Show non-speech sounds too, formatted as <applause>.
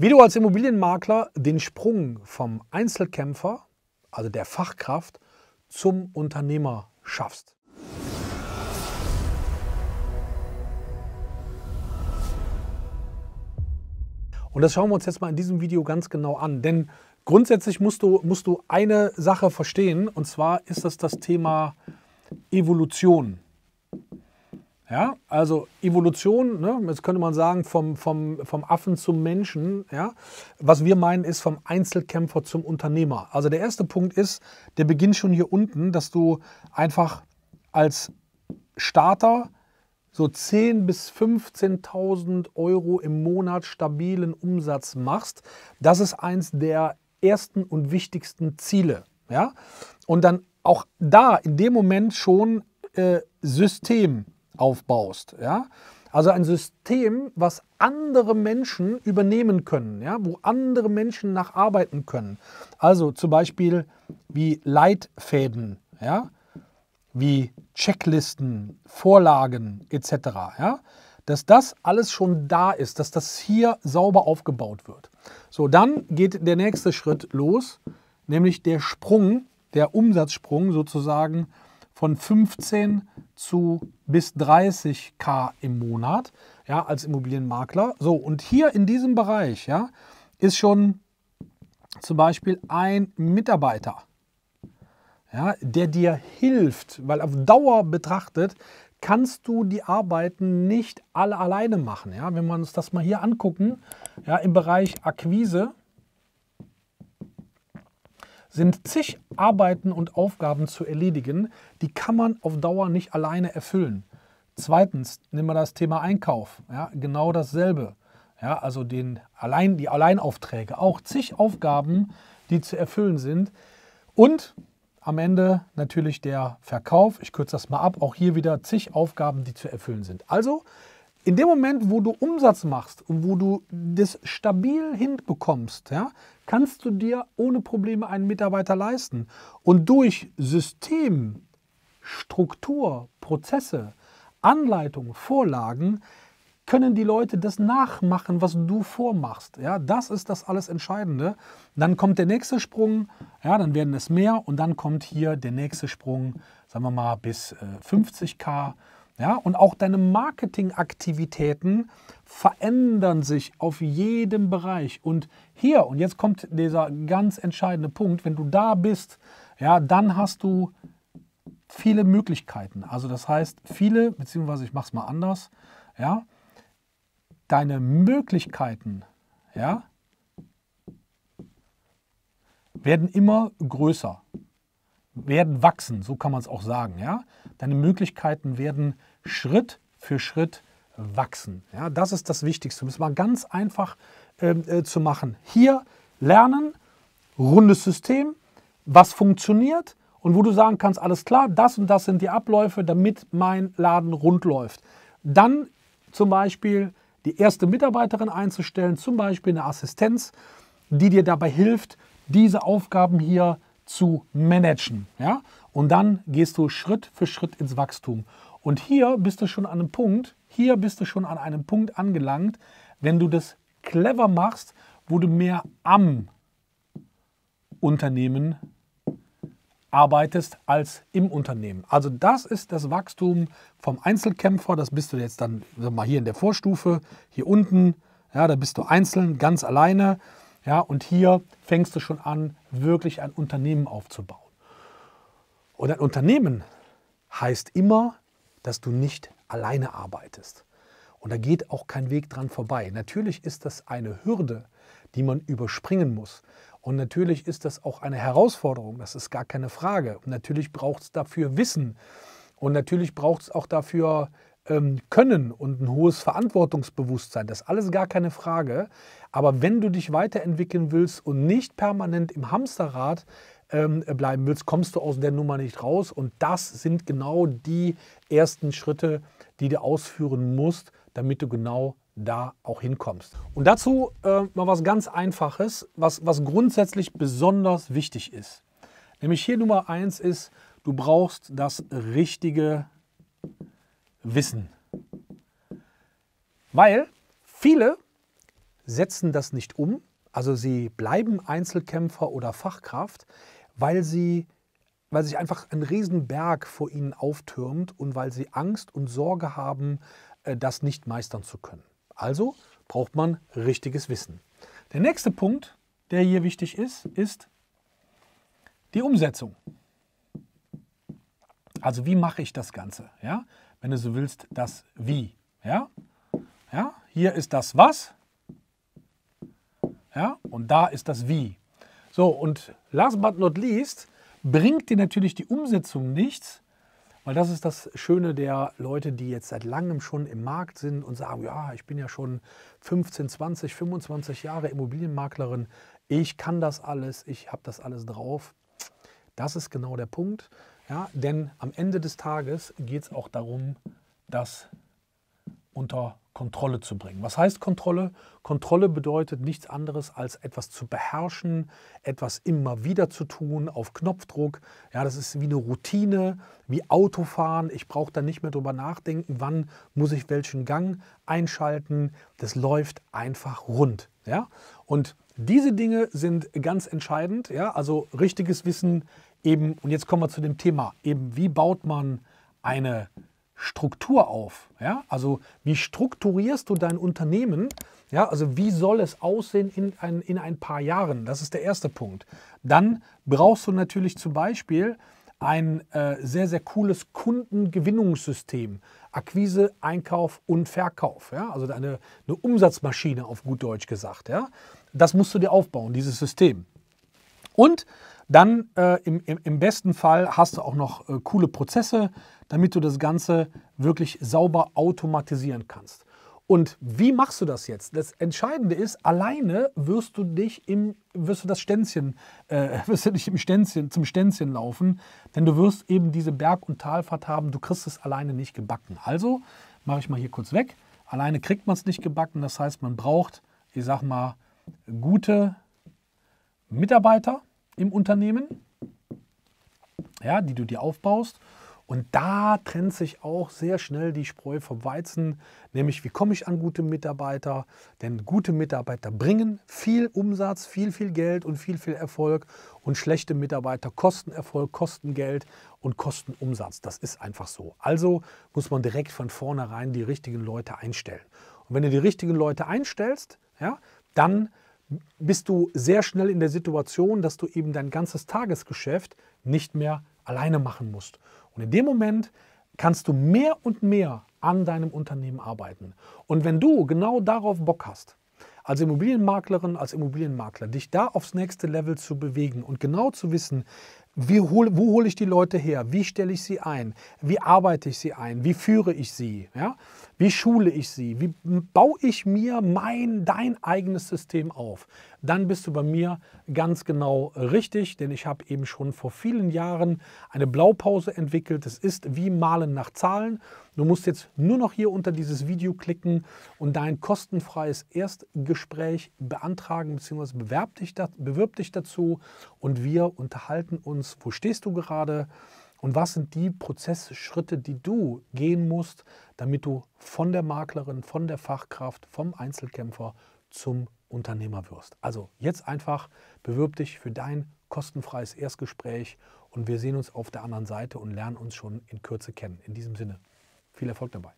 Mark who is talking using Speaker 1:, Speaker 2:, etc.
Speaker 1: Wie du als Immobilienmakler den Sprung vom Einzelkämpfer, also der Fachkraft, zum Unternehmer schaffst. Und das schauen wir uns jetzt mal in diesem Video ganz genau an. Denn grundsätzlich musst du, musst du eine Sache verstehen, und zwar ist das das Thema Evolution. Ja, also Evolution, ne? jetzt könnte man sagen, vom, vom, vom Affen zum Menschen. Ja? Was wir meinen, ist vom Einzelkämpfer zum Unternehmer. Also der erste Punkt ist, der beginnt schon hier unten, dass du einfach als Starter so 10.000 bis 15.000 Euro im Monat stabilen Umsatz machst. Das ist eins der ersten und wichtigsten Ziele. Ja? Und dann auch da in dem Moment schon äh, System aufbaust. Ja? Also ein System, was andere Menschen übernehmen können, ja? wo andere Menschen nacharbeiten können. Also zum Beispiel wie Leitfäden, ja? wie Checklisten, Vorlagen etc. Ja? Dass das alles schon da ist, dass das hier sauber aufgebaut wird. So, dann geht der nächste Schritt los, nämlich der Sprung, der Umsatzsprung sozusagen von 15 zu bis 30k im Monat, ja, als Immobilienmakler. So, und hier in diesem Bereich, ja, ist schon zum Beispiel ein Mitarbeiter, ja, der dir hilft, weil auf Dauer betrachtet kannst du die Arbeiten nicht alle alleine machen. Ja? Wenn wir uns das mal hier angucken, ja, im Bereich Akquise, sind zig Arbeiten und Aufgaben zu erledigen, die kann man auf Dauer nicht alleine erfüllen. Zweitens, nehmen wir das Thema Einkauf. Ja, genau dasselbe. Ja, also den allein, die Alleinaufträge, auch zig Aufgaben, die zu erfüllen sind. Und am Ende natürlich der Verkauf. Ich kürze das mal ab. Auch hier wieder zig Aufgaben, die zu erfüllen sind. Also in dem Moment, wo du Umsatz machst und wo du das stabil hinbekommst, ja, kannst du dir ohne Probleme einen Mitarbeiter leisten. Und durch System, Struktur, Prozesse, Anleitung, Vorlagen können die Leute das nachmachen, was du vormachst. Ja, das ist das alles Entscheidende. Dann kommt der nächste Sprung, ja, dann werden es mehr und dann kommt hier der nächste Sprung, sagen wir mal bis 50k äh, ja, und auch deine Marketingaktivitäten verändern sich auf jedem Bereich. Und hier, und jetzt kommt dieser ganz entscheidende Punkt, wenn du da bist, ja, dann hast du viele Möglichkeiten. Also das heißt, viele, beziehungsweise ich mache es mal anders, ja, deine Möglichkeiten, ja, werden immer größer werden wachsen, so kann man es auch sagen. Ja? Deine Möglichkeiten werden Schritt für Schritt wachsen. Ja? Das ist das Wichtigste, um es mal ganz einfach ähm, äh, zu machen. Hier lernen, rundes System, was funktioniert und wo du sagen kannst, alles klar, das und das sind die Abläufe, damit mein Laden rund läuft. Dann zum Beispiel die erste Mitarbeiterin einzustellen, zum Beispiel eine Assistenz, die dir dabei hilft, diese Aufgaben hier zu zu managen. Ja? Und dann gehst du Schritt für Schritt ins Wachstum. Und hier bist du schon an einem Punkt, hier bist du schon an einem Punkt angelangt, wenn du das clever machst, wo du mehr am Unternehmen arbeitest als im Unternehmen. Also das ist das Wachstum vom Einzelkämpfer. Das bist du jetzt dann mal hier in der Vorstufe, hier unten. Ja, da bist du einzeln, ganz alleine. Ja, und hier fängst du schon an, wirklich ein Unternehmen aufzubauen. Und ein Unternehmen heißt immer, dass du nicht alleine arbeitest. Und da geht auch kein Weg dran vorbei. Natürlich ist das eine Hürde, die man überspringen muss. Und natürlich ist das auch eine Herausforderung, das ist gar keine Frage. Und natürlich braucht es dafür Wissen. Und natürlich braucht es auch dafür ähm, Können und ein hohes Verantwortungsbewusstsein, das ist alles gar keine Frage. Aber wenn du dich weiterentwickeln willst und nicht permanent im Hamsterrad ähm, bleiben willst, kommst du aus der Nummer nicht raus. Und das sind genau die ersten Schritte, die du ausführen musst, damit du genau da auch hinkommst. Und dazu äh, mal was ganz Einfaches, was, was grundsätzlich besonders wichtig ist. Nämlich hier Nummer eins ist, du brauchst das richtige wissen. Weil viele setzen das nicht um, also sie bleiben Einzelkämpfer oder Fachkraft, weil sie weil sich einfach ein Riesenberg vor ihnen auftürmt und weil sie Angst und Sorge haben, äh, das nicht meistern zu können. Also braucht man richtiges Wissen. Der nächste Punkt, der hier wichtig ist, ist die Umsetzung. Also wie mache ich das Ganze? Ja? wenn du so willst, das Wie. Ja? Ja? Hier ist das Was ja? und da ist das Wie. So, und last but not least bringt dir natürlich die Umsetzung nichts, weil das ist das Schöne der Leute, die jetzt seit langem schon im Markt sind und sagen, ja, ich bin ja schon 15, 20, 25 Jahre Immobilienmaklerin, ich kann das alles, ich habe das alles drauf. Das ist genau der Punkt. Ja, denn am Ende des Tages geht es auch darum, das unter Kontrolle zu bringen. Was heißt Kontrolle? Kontrolle bedeutet nichts anderes als etwas zu beherrschen, etwas immer wieder zu tun, auf Knopfdruck. Ja, das ist wie eine Routine, wie Autofahren. Ich brauche da nicht mehr drüber nachdenken, wann muss ich welchen Gang einschalten. Das läuft einfach rund. Ja? Und diese Dinge sind ganz entscheidend. Ja? Also richtiges Wissen eben, und jetzt kommen wir zu dem Thema, eben wie baut man eine Struktur auf? Ja? Also wie strukturierst du dein Unternehmen? Ja, also wie soll es aussehen in ein, in ein paar Jahren? Das ist der erste Punkt. Dann brauchst du natürlich zum Beispiel ein äh, sehr, sehr cooles Kundengewinnungssystem. Akquise, Einkauf und Verkauf. Ja? Also eine, eine Umsatzmaschine auf gut Deutsch gesagt. Ja? Das musst du dir aufbauen, dieses System. Und dann äh, im, im, im, besten Fall hast du auch noch äh, coole Prozesse, damit du das Ganze wirklich sauber automatisieren kannst. Und wie machst du das jetzt? Das Entscheidende ist, alleine wirst du dich im, wirst du das Ständchen, äh, <laughs> wirst du dich im Ständchen, zum Ständchen laufen, denn du wirst eben diese Berg- und Talfahrt haben, du kriegst es alleine nicht gebacken. Also mache ich mal hier kurz weg. Alleine kriegt man es nicht gebacken, das heißt, man braucht, ich sag mal, gute Mitarbeiter, im Unternehmen, ja, die du dir aufbaust. Und da trennt sich auch sehr schnell die Spreu vom Weizen, nämlich wie komme ich an gute Mitarbeiter? Denn gute Mitarbeiter bringen viel Umsatz, viel, viel Geld und viel, viel Erfolg. Und schlechte Mitarbeiter kosten Erfolg, kosten Geld und kosten Umsatz. Das ist einfach so. Also muss man direkt von vornherein die richtigen Leute einstellen. Und wenn du die richtigen Leute einstellst, ja, dann bist du sehr schnell in der Situation, dass du eben dein ganzes Tagesgeschäft nicht mehr alleine machen musst. Und in dem Moment kannst du mehr und mehr an deinem Unternehmen arbeiten. Und wenn du genau darauf Bock hast, als Immobilienmaklerin, als Immobilienmakler, dich da aufs nächste Level zu bewegen und genau zu wissen, hol, wo hole ich die Leute her, wie stelle ich sie ein, wie arbeite ich sie ein, wie führe ich sie, ja? Wie schule ich sie? Wie baue ich mir mein, dein eigenes System auf? Dann bist du bei mir ganz genau richtig, denn ich habe eben schon vor vielen Jahren eine Blaupause entwickelt. Es ist wie Malen nach Zahlen. Du musst jetzt nur noch hier unter dieses Video klicken und dein kostenfreies Erstgespräch beantragen bzw. bewirb dich, dich dazu und wir unterhalten uns. Wo stehst du gerade? Und was sind die Prozessschritte, die du gehen musst, damit du von der Maklerin, von der Fachkraft, vom Einzelkämpfer zum Unternehmer wirst? Also jetzt einfach bewirb dich für dein kostenfreies Erstgespräch und wir sehen uns auf der anderen Seite und lernen uns schon in Kürze kennen. In diesem Sinne, viel Erfolg dabei.